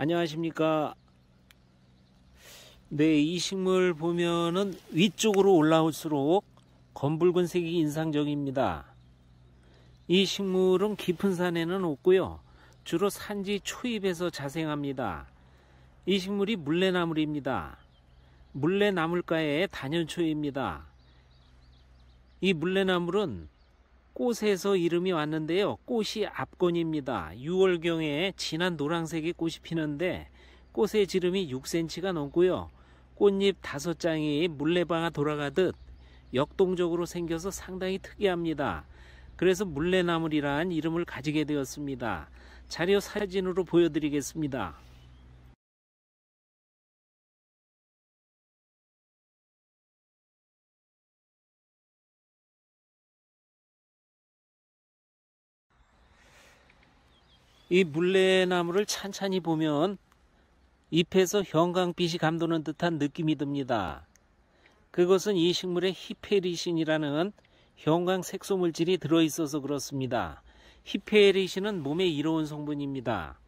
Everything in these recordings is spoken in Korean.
안녕하십니까 네 이 식물 보면은 위쪽으로 올라올수록 검붉은색이 인상적입니다 이 식물은 깊은 산에는 없고요 주로 산지 초입에서 자생합니다 이 식물이 물레나물입니다 물레나물가의 단연초입니다 이 물레나물은 꽃에서 이름이 왔는데요. 꽃이 압권입니다 6월경에 진한 노란색의 꽃이 피는데 꽃의 지름이 6cm가 넘고요. 꽃잎 5장이 물레방아 돌아가듯 역동적으로 생겨서 상당히 특이합니다. 그래서 물레나물이란 이름을 가지게 되었습니다. 자료 사진으로 보여드리겠습니다. 이 물레나무를 찬찬히 보면 잎에서 형광빛이 감도는 듯한 느낌이 듭니다. 그것은 이 식물에 히페리신이라는 형광 색소 물질이 들어있어서 그렇습니다. 히페리신은 몸에 이로운 성분입니다.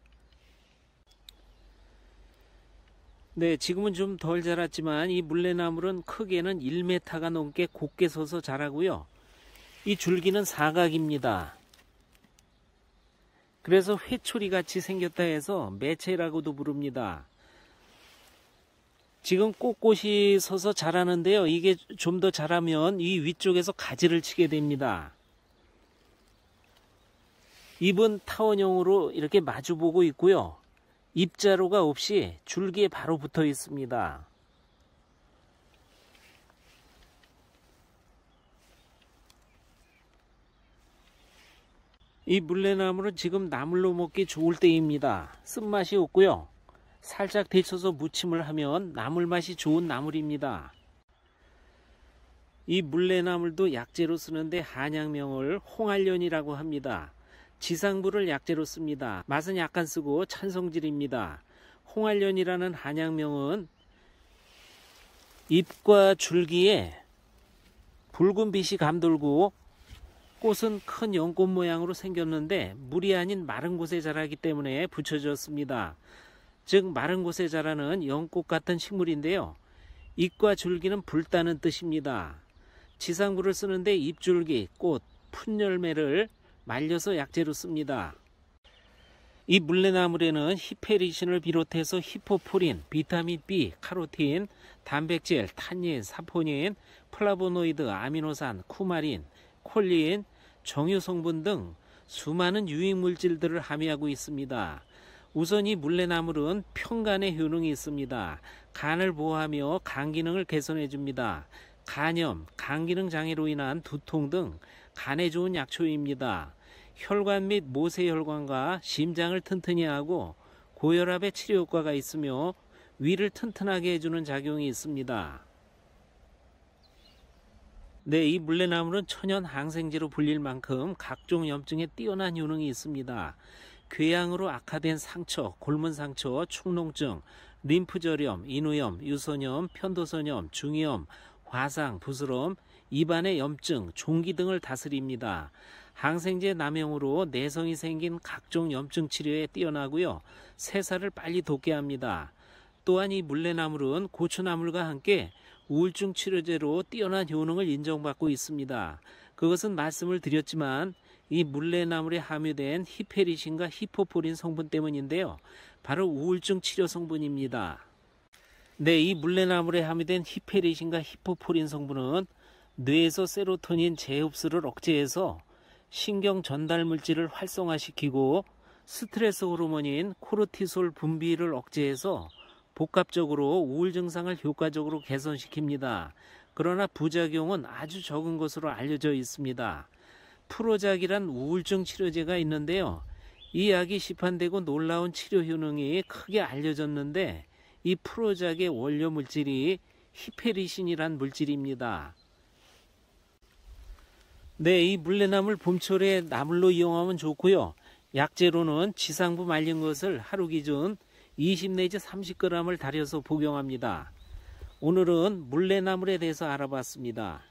네, 지금은 좀 덜 자랐지만 이 물레나물은 크게는 1m가 넘게 곱게 서서 자라고요. 이 줄기는 사각입니다. 그래서 회초리 같이 생겼다 해서 매체라고도 부릅니다. 지금 꽃꽃이 서서 자라는데요. 이게 좀 더 자라면 이 위쪽에서 가지를 치게 됩니다. 잎은 타원형으로 이렇게 마주보고 있고요. 입자로가 없이 줄기에 바로 붙어 있습니다. 이 물레나물은 지금 나물로 먹기 좋을 때입니다. 쓴맛이 없고요. 살짝 데쳐서 무침을 하면 나물 맛이 좋은 나물입니다. 이 물레나물도 약재로 쓰는데 한약명을 홍알련이라고 합니다. 지상부를 약재로 씁니다. 맛은 약간 쓰고 찬성질입니다. 홍알련이라는 한약명은 잎과 줄기에 붉은 빛이 감돌고 꽃은 큰 연꽃 모양으로 생겼는데 물이 아닌 마른 곳에 자라기 때문에 붙여졌습니다. 즉 마른 곳에 자라는 연꽃 같은 식물인데요. 잎과 줄기는 불다는 뜻입니다. 지상부를 쓰는데 잎줄기, 꽃, 푼열매를 말려서 약재로 씁니다. 이 물레나물에는 히페리신을 비롯해서 히포프린, 비타민 B, 카로틴, 단백질, 탄닌, 사포닌, 플라보노이드, 아미노산, 쿠마린, 콜린, 정유 성분 등 수많은 유익 물질들을 함유하고 있습니다. 우선 이 물레나물은 평간의 효능이 있습니다. 간을 보호하며 간 기능을 개선해 줍니다. 간염, 간 기능 장애로 인한 두통 등 간에 좋은 약초입니다. 혈관 및 모세혈관과 심장을 튼튼히 하고 고혈압의 치료 효과가 있으며 위를 튼튼하게 해주는 작용이 있습니다. 네, 이 물레나물은 천연 항생제로 불릴 만큼 각종 염증에 뛰어난 효능이 있습니다. 궤양으로 악화된 상처, 골문 상처, 축농증, 림프절염, 인후염, 유선염, 편도선염, 중이염, 화상, 부스럼, 입안의 염증, 종기 등을 다스립니다. 항생제 남용으로 내성이 생긴 각종 염증 치료에 뛰어나고요. 새살을 빨리 돋게 합니다. 또한 이 물레나물은 고추나물과 함께 우울증 치료제로 뛰어난 효능을 인정받고 있습니다. 그것은 말씀을 드렸지만 이 물레나물에 함유된 히페리신과 히포포린 성분 때문인데요. 바로 우울증 치료 성분입니다. 네, 이 물레나물에 함유된 히페리신과 히포포린 성분은 뇌에서 세로토닌 재흡수를 억제해서 신경 전달 물질을 활성화시키고 스트레스 호르몬인 코르티솔 분비를 억제해서 복합적으로 우울 증상을 효과적으로 개선시킵니다. 그러나 부작용은 아주 적은 것으로 알려져 있습니다. 프로작이란 우울증 치료제가 있는데요. 이 약이 시판되고 놀라운 치료 효능이 크게 알려졌는데 이 프로작의 원료 물질이 히페리신이란 물질입니다. 네, 이 물레나물 봄철에 나물로 이용하면 좋고요. 약재로는 지상부 말린 것을 하루 기준 20 내지 30g을 달여서 복용합니다. 오늘은 물레나물에 대해서 알아봤습니다.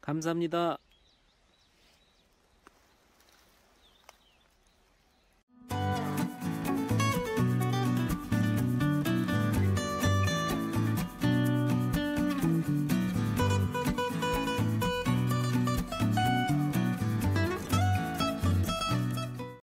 감사합니다.